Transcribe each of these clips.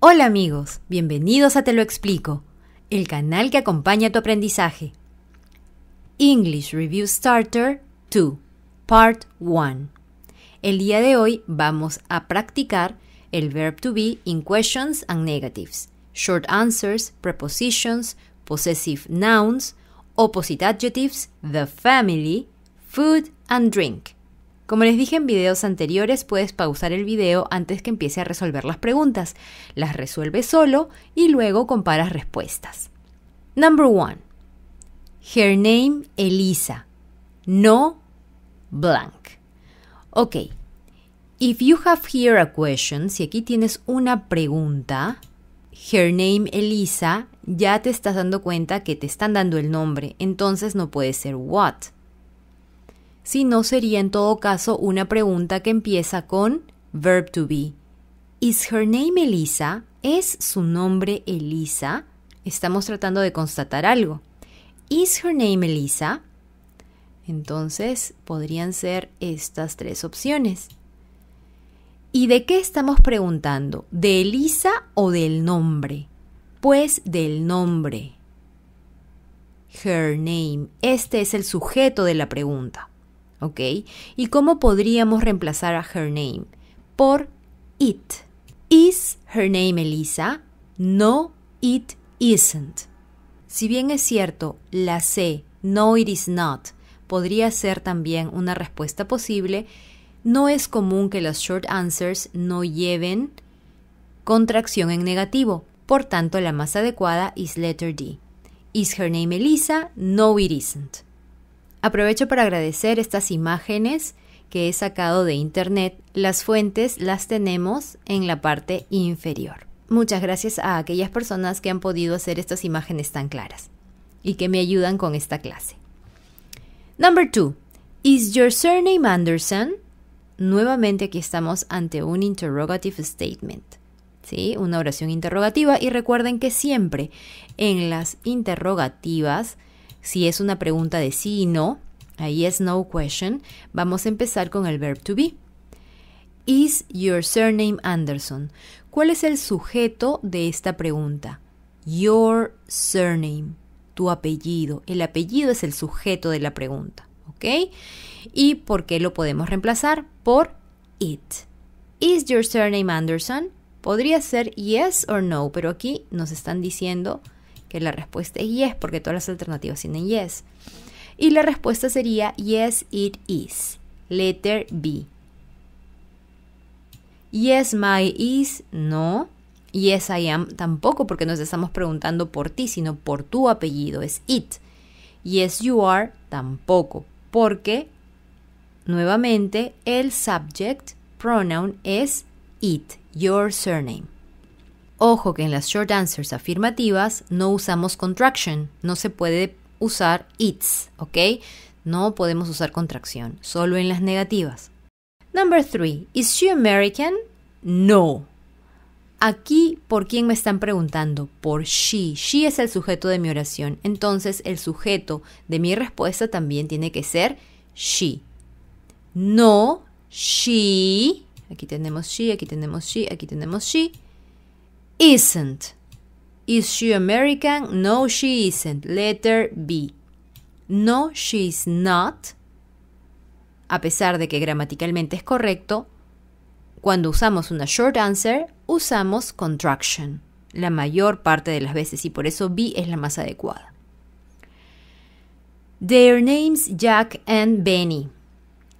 Hola amigos, bienvenidos a Te lo explico, el canal que acompaña tu aprendizaje. English Review Starter 2, Part 1. El día de hoy vamos a practicar el verb to be in questions and negatives, short answers, prepositions, possessive nouns, opposite adjectives, the family, food and drink. Como les dije en videos anteriores, puedes pausar el video antes que empiece a resolver las preguntas. Las resuelves solo y luego comparas respuestas. Number one. Her name Elisa. No blank. Ok. If you have here a question, si aquí tienes una pregunta, her name Elisa, ya te estás dando cuenta que te están dando el nombre, entonces no puede ser what. Si no, sería en todo caso una pregunta que empieza con verb to be. Is her name Elisa? ¿Es su nombre Elisa? Estamos tratando de constatar algo. Is her name Elisa? Entonces podrían ser estas tres opciones. ¿Y de qué estamos preguntando? ¿De Elisa o del nombre? Pues del nombre. Her name. Este es el sujeto de la pregunta. ¿ok? ¿Y cómo podríamos reemplazar a her name? Por it. Is her name Elisa? No, it isn't. Si bien es cierto, la C, no it is not, podría ser también una respuesta posible, no es común que las short answers no lleven contracción en negativo. Por tanto, la más adecuada es letter D. Is her name Elisa? No, it isn't. Aprovecho para agradecer estas imágenes que he sacado de internet. Las fuentes las tenemos en la parte inferior. Muchas gracias a aquellas personas que han podido hacer estas imágenes tan claras y que me ayudan con esta clase. Number two, is your surname Anderson? Nuevamente aquí estamos ante un interrogative statement, ¿sí? Una oración interrogativa y recuerden que siempre en las interrogativas si es una pregunta de sí y no, ahí es no question, vamos a empezar con el verb to be. Is your surname Anderson? ¿Cuál es el sujeto de esta pregunta? Your surname, tu apellido. El apellido es el sujeto de la pregunta, ¿ok? ¿Y por qué lo podemos reemplazar? Por it. Is your surname Anderson? Podría ser yes or no, pero aquí nos están diciendo que la respuesta es yes, porque todas las alternativas tienen yes. Y la respuesta sería yes, it is. Letter B. Yes, my is, no. Yes, I am, tampoco, porque nos estamos preguntando por ti, sino por tu apellido, es it. Yes, you are, tampoco, porque, nuevamente, el subject pronoun es it, your surname. Ojo que en las short answers afirmativas no usamos contraction, no se puede usar it's, ¿ok? No podemos usar contracción, solo en las negativas. Number three, is she American? No. Aquí, ¿por quién me están preguntando? Por she. She es el sujeto de mi oración. Entonces, el sujeto de mi respuesta también tiene que ser she. No, she. Aquí tenemos she, aquí tenemos she, aquí tenemos she isn't. Is she American? No, she isn't. Letter B. No, she's not. A pesar de que gramaticalmente es correcto, cuando usamos una short answer, usamos contraction la mayor parte de las veces y por eso B es la más adecuada. Their names Jack and Benny.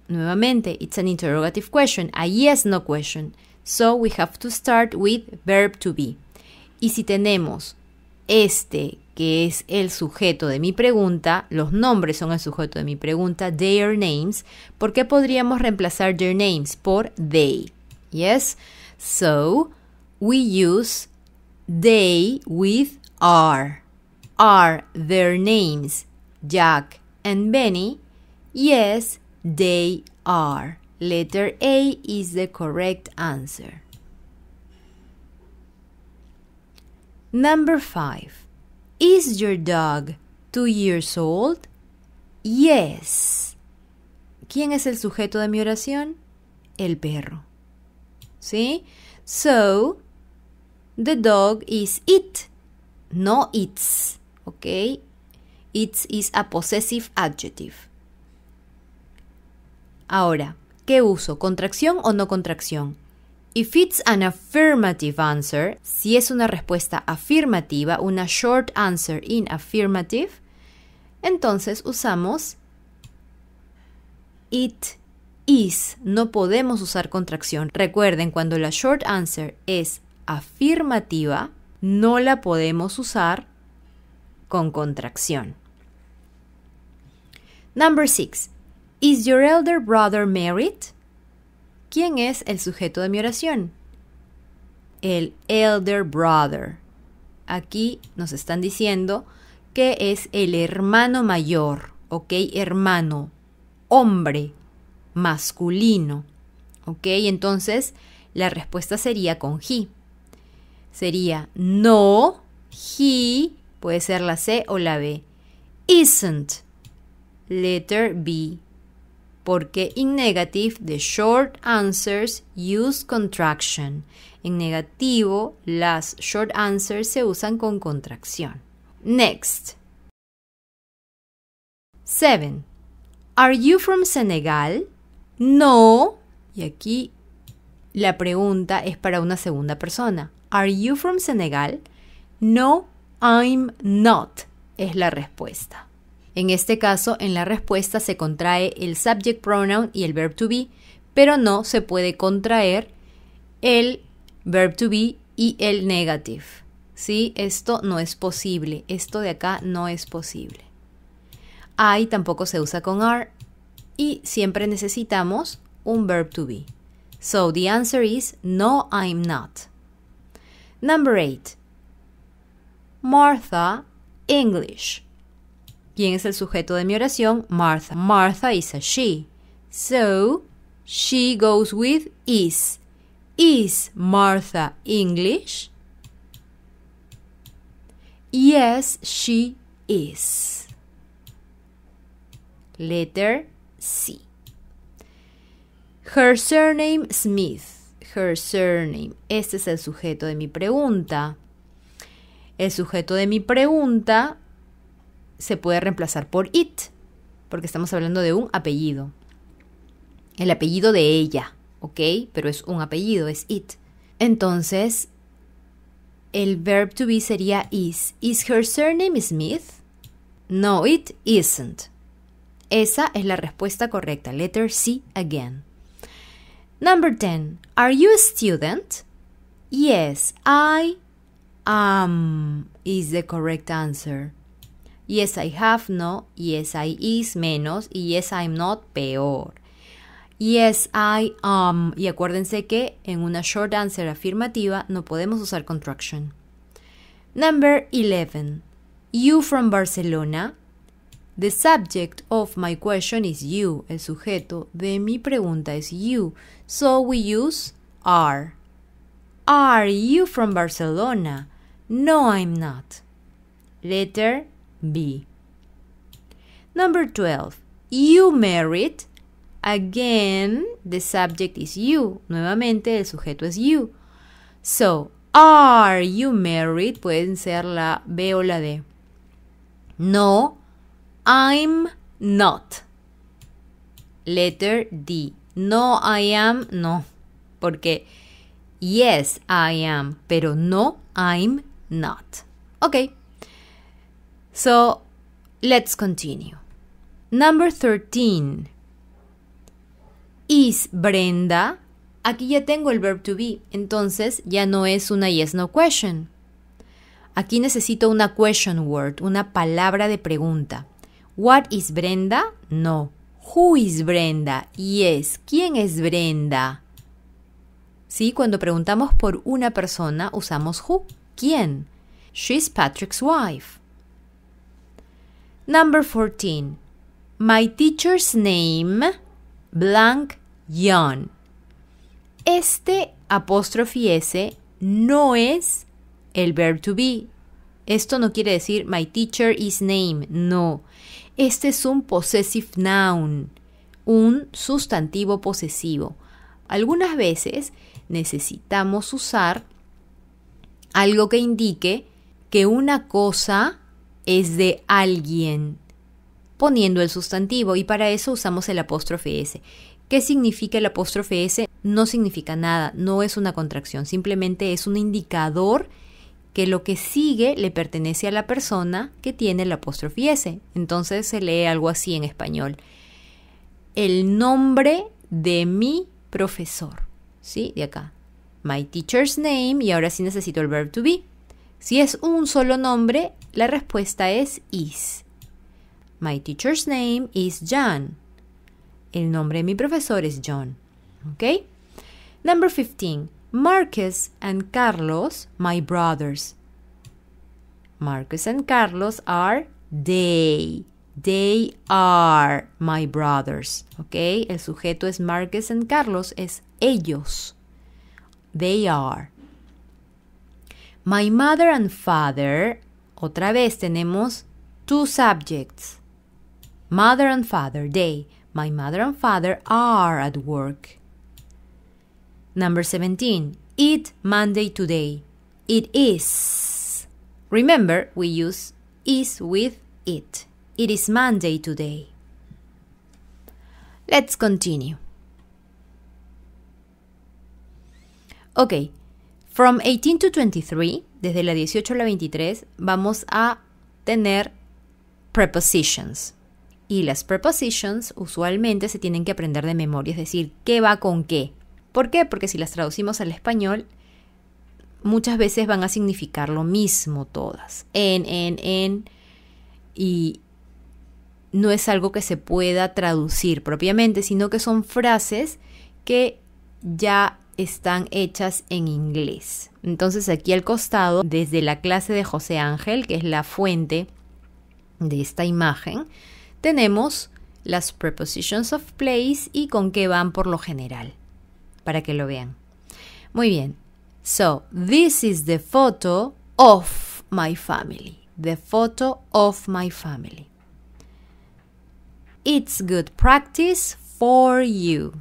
Nuevamente, it's an interrogative question, a yes no question. So we have to start with verb to be. Y si tenemos este, que es el sujeto de mi pregunta, los nombres son el sujeto de mi pregunta, their names, ¿por qué podríamos reemplazar their names por they? Yes. So we use they with are. Are their names Jack and Benny? Yes, they are. Letter A is the correct answer. Number 5. Is your dog 2 years old? Yes. ¿Quién es el sujeto de mi oración? El perro. ¿Sí? So, the dog is it, no its. ¿Ok? It is a possessive adjective. Ahora, ¿Qué uso? ¿Contracción o no contracción? If it's an affirmative answer, si es una respuesta afirmativa, una short answer in affirmative, entonces usamos it is. No podemos usar contracción. Recuerden, cuando la short answer es afirmativa, no la podemos usar con contracción. Number six. ¿Is your elder brother married? ¿Quién es el sujeto de mi oración? El elder brother. Aquí nos están diciendo que es el hermano mayor, ¿ok? Hermano, hombre, masculino, ¿ok? Entonces, la respuesta sería con he. Sería no, he, puede ser la C o la B. Isn't. Letter B porque in negative the short answers use contraction. En negativo, las short answers se usan con contracción. Next. 7. Are you from Senegal? No. Y aquí la pregunta es para una segunda persona. Are you from Senegal? No, I'm not. Es la respuesta. En este caso, en la respuesta se contrae el subject pronoun y el verb to be, pero no se puede contraer el verb to be y el negative. ¿Sí? Esto no es posible. Esto de acá no es posible. I tampoco se usa con are y siempre necesitamos un verb to be. So the answer is no, I'm not. Number 8. Martha, English. ¿Quién es el sujeto de mi oración? Martha. Martha is a she. So, she goes with is. Is Martha English? Yes, she is. Letter C. Her surname Smith. Her surname. Este es el sujeto de mi pregunta. El sujeto de mi pregunta se puede reemplazar por it, porque estamos hablando de un apellido. El apellido de ella, ¿ok? Pero es un apellido, es it. Entonces, el verb to be sería is. ¿Is her surname Smith? No, it isn't. Esa es la respuesta correcta. Letter C again. Number 10. Are you a student? Yes, I am is the correct answer. Yes, I have no. Yes, I is menos. Y yes, I'm not peor. Yes, I am. Um, y acuérdense que en una short answer afirmativa no podemos usar contraction. Number 11. You from Barcelona. The subject of my question is you. El sujeto de mi pregunta es you. So we use are. Are you from Barcelona? No, I'm not. Letter B. Number 12. You married. Again, the subject is you. Nuevamente, el sujeto es you. So, are you married? Pueden ser la B o la D. No, I'm not. Letter D. No, I am, no. Porque yes, I am, pero no, I'm not. Ok. So let's continue. Number 13. Is Brenda? Aquí ya tengo el verb to be, entonces ya no es una yes no question. Aquí necesito una question word, una palabra de pregunta. What is Brenda? No. Who is Brenda? Yes. ¿Quién es Brenda? Sí, cuando preguntamos por una persona usamos who, quién. She's Patrick's wife. Number 14. My teacher's name blank Young. Este apóstrofe S no es el verb to be. Esto no quiere decir my teacher is name, no. Este es un possessive noun, un sustantivo posesivo. Algunas veces necesitamos usar algo que indique que una cosa es de alguien, poniendo el sustantivo y para eso usamos el apóstrofe S. ¿Qué significa el apóstrofe S? No significa nada, no es una contracción, simplemente es un indicador que lo que sigue le pertenece a la persona que tiene el apóstrofe S. Entonces se lee algo así en español. El nombre de mi profesor. ¿Sí? De acá. My teacher's name y ahora sí necesito el verb to be. Si es un solo nombre, la respuesta es is. My teacher's name is John. El nombre de mi profesor es John. ¿Ok? Number 15. Marcus and Carlos, my brothers. Marcus and Carlos are they. They are my brothers. ¿Ok? El sujeto es Marcus and Carlos, es ellos. They are. My mother and father Otra vez tenemos two subjects. Mother and father. They, my mother and father are at work. Number 17. It Monday today. It is. Remember, we use is with it. It is Monday today. Let's continue. Okay, from 18 to 23, desde la 18 a la 23, vamos a tener prepositions. Y las prepositions usualmente se tienen que aprender de memoria, es decir, qué va con qué. ¿Por qué? Porque si las traducimos al español, muchas veces van a significar lo mismo todas. En, en, en. Y no es algo que se pueda traducir propiamente, sino que son frases que ya están hechas en inglés. Entonces aquí al costado, desde la clase de José Ángel, que es la fuente de esta imagen, tenemos las prepositions of place y con qué van por lo general, para que lo vean. Muy bien. So, this is the photo of my family. The photo of my family. It's good practice for you.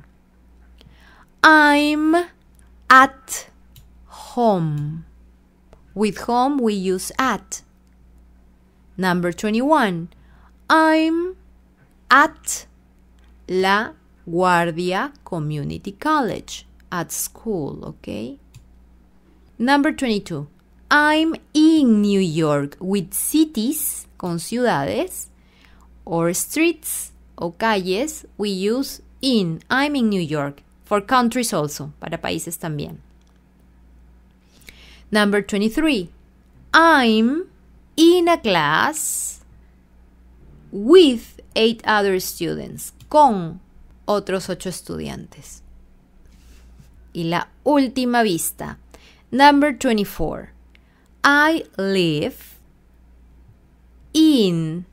I'm at home. With home, we use at. Number 21. I'm at La Guardia Community College. At school, okay? Number 22. I'm in New York with cities, con ciudades, or streets o calles, we use in. I'm in New York. For countries also, para países también. Number 23. I'm in a class with eight other students. Con otros ocho estudiantes. Y la última vista. Number 24. I live in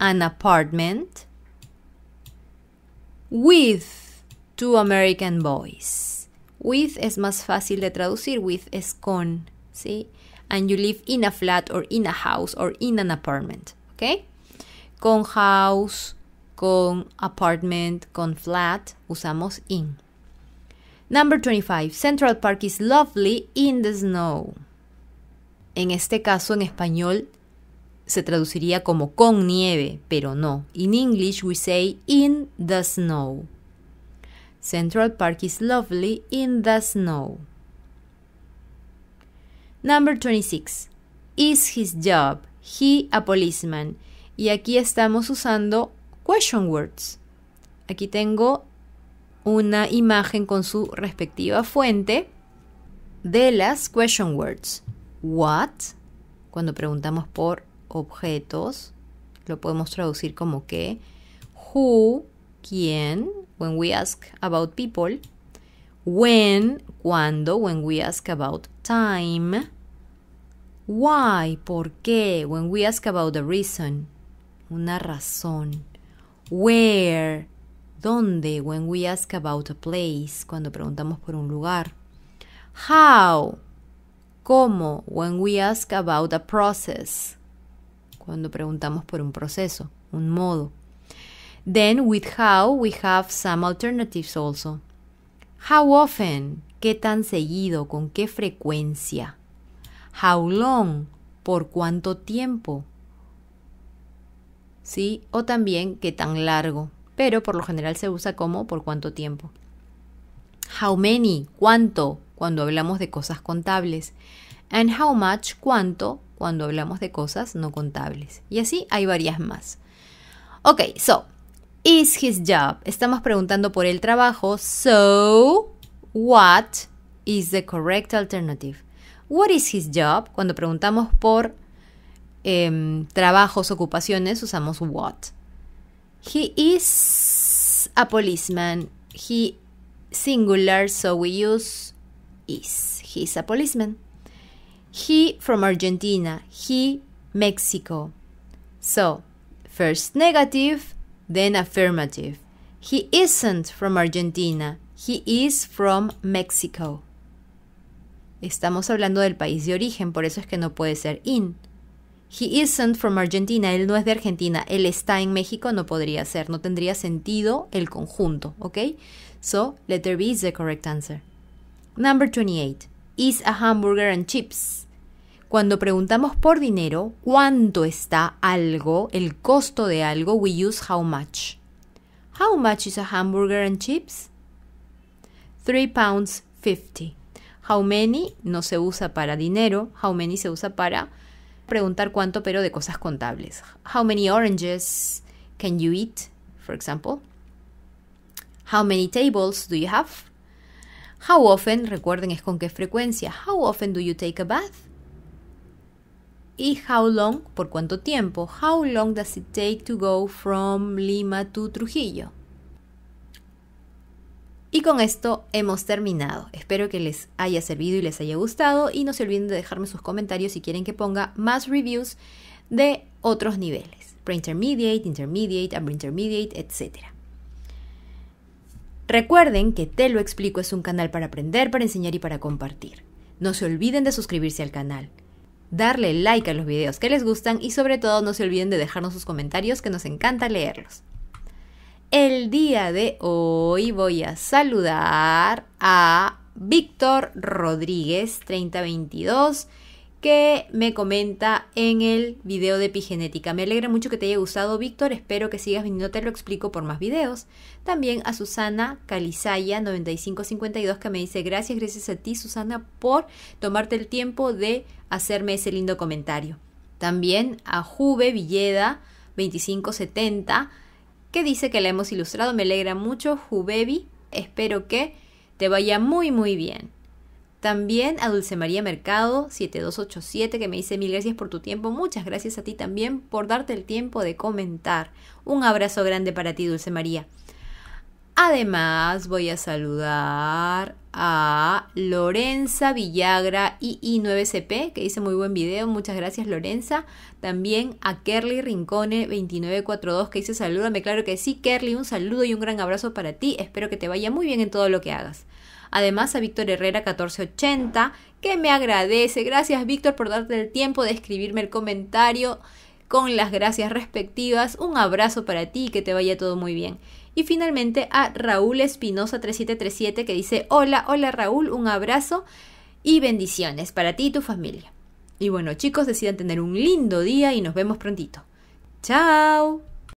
an apartment with Two American Boys. With es más fácil de traducir, with es con, ¿sí? And you live in a flat or in a house or in an apartment, ¿ok? Con house, con apartment, con flat, usamos in. Number 25. Central Park is lovely in the snow. En este caso, en español, se traduciría como con nieve, pero no. In English, we say in the snow. Central Park is lovely in the snow. Number 26. Is his job. He a policeman. Y aquí estamos usando question words. Aquí tengo una imagen con su respectiva fuente de las question words. What, cuando preguntamos por objetos, lo podemos traducir como que. Who, quién, when we ask about people. When, cuando, when we ask about time. Why, por qué, when we ask about a reason, una razón. Where, dónde, when we ask about a place, cuando preguntamos por un lugar. How, cómo, when we ask about a process, cuando preguntamos por un proceso, un modo. Then with how we have some alternatives also. How often, qué tan seguido, con qué frecuencia. How long, por cuánto tiempo. ¿Sí? O también qué tan largo, pero por lo general se usa como por cuánto tiempo. How many, cuánto, cuando hablamos de cosas contables. And how much, cuánto, cuando hablamos de cosas no contables. Y así hay varias más. Ok, so is his job? Estamos preguntando por el trabajo. So, what is the correct alternative? What is his job? Cuando preguntamos por em, trabajos, ocupaciones, usamos what. He is a policeman. He singular, so we use is. is a policeman. He from Argentina. He Mexico. So, first negative, Then affirmative. He isn't from Argentina. He is from Mexico. Estamos hablando del país de origen, por eso es que no puede ser in. He isn't from Argentina. Él no es de Argentina. Él está en México. No podría ser. No tendría sentido el conjunto. ¿Ok? So, letter B is the correct answer. Number 28. Is a hamburger and chips. Cuando preguntamos por dinero, cuánto está algo, el costo de algo, we use how much. How much is a hamburger and chips? 3 pounds fifty. How many no se usa para dinero, how many se usa para preguntar cuánto pero de cosas contables. How many oranges can you eat, for example? How many tables do you have? How often, recuerden es con qué frecuencia. How often do you take a bath? y how long, por cuánto tiempo. How long does it take to go from Lima to Trujillo? Y con esto hemos terminado. Espero que les haya servido y les haya gustado y no se olviden de dejarme sus comentarios si quieren que ponga más reviews de otros niveles. pre intermediate, upper intermediate, etc. Recuerden que Te lo explico es un canal para aprender, para enseñar y para compartir. No se olviden de suscribirse al canal darle like a los videos que les gustan y sobre todo no se olviden de dejarnos sus comentarios que nos encanta leerlos. El día de hoy voy a saludar a Víctor Rodríguez 3022 que me comenta en el video de epigenética. Me alegra mucho que te haya gustado, Víctor. Espero que sigas viniendo, te lo explico por más videos. También a Susana Calizaya 9552 que me dice gracias, gracias a ti, Susana, por tomarte el tiempo de hacerme ese lindo comentario. También a Juve Villeda 2570 que dice que la hemos ilustrado. Me alegra mucho, juvevi Espero que te vaya muy, muy bien. También a Dulce María Mercado 7287 que me dice mil gracias por tu tiempo. Muchas gracias a ti también por darte el tiempo de comentar. Un abrazo grande para ti, Dulce María. Además, voy a saludar a Lorenza Villagra II9CP, que dice muy buen video. Muchas gracias, Lorenza. También a Kerly Rincone 2942, que dice me Claro que sí, Kerly, un saludo y un gran abrazo para ti. Espero que te vaya muy bien en todo lo que hagas. Además a Víctor Herrera 1480, que me agradece. Gracias Víctor por darte el tiempo de escribirme el comentario con las gracias respectivas. Un abrazo para ti que te vaya todo muy bien. Y finalmente a Raúl Espinosa 3737 que dice, hola, hola Raúl, un abrazo y bendiciones para ti y tu familia. Y bueno chicos, decidan tener un lindo día y nos vemos prontito. ¡Chao!